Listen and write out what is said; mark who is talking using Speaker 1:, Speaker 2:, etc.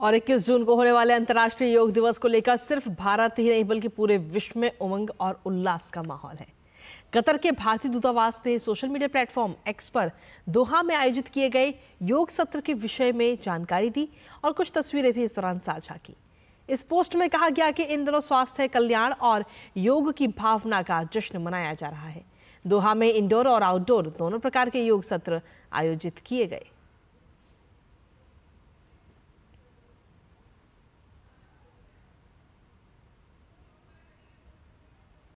Speaker 1: और 21 जून को होने वाले अंतर्राष्ट्रीय योग दिवस को लेकर सिर्फ भारत ही नहीं बल्कि पूरे विश्व में उमंग और उल्लास का माहौल है कतर के भारतीय दूतावास ने सोशल मीडिया प्लेटफॉर्म एक्स पर दोहा में आयोजित किए गए योग सत्र के विषय में जानकारी दी और कुछ तस्वीरें भी इस दौरान साझा की इस पोस्ट में कहा गया कि इन दिनों स्वास्थ्य कल्याण और योग की भावना का जश्न मनाया जा रहा है दोहा में इंडोर और आउटडोर दोनों प्रकार के योग सत्र आयोजित किए गए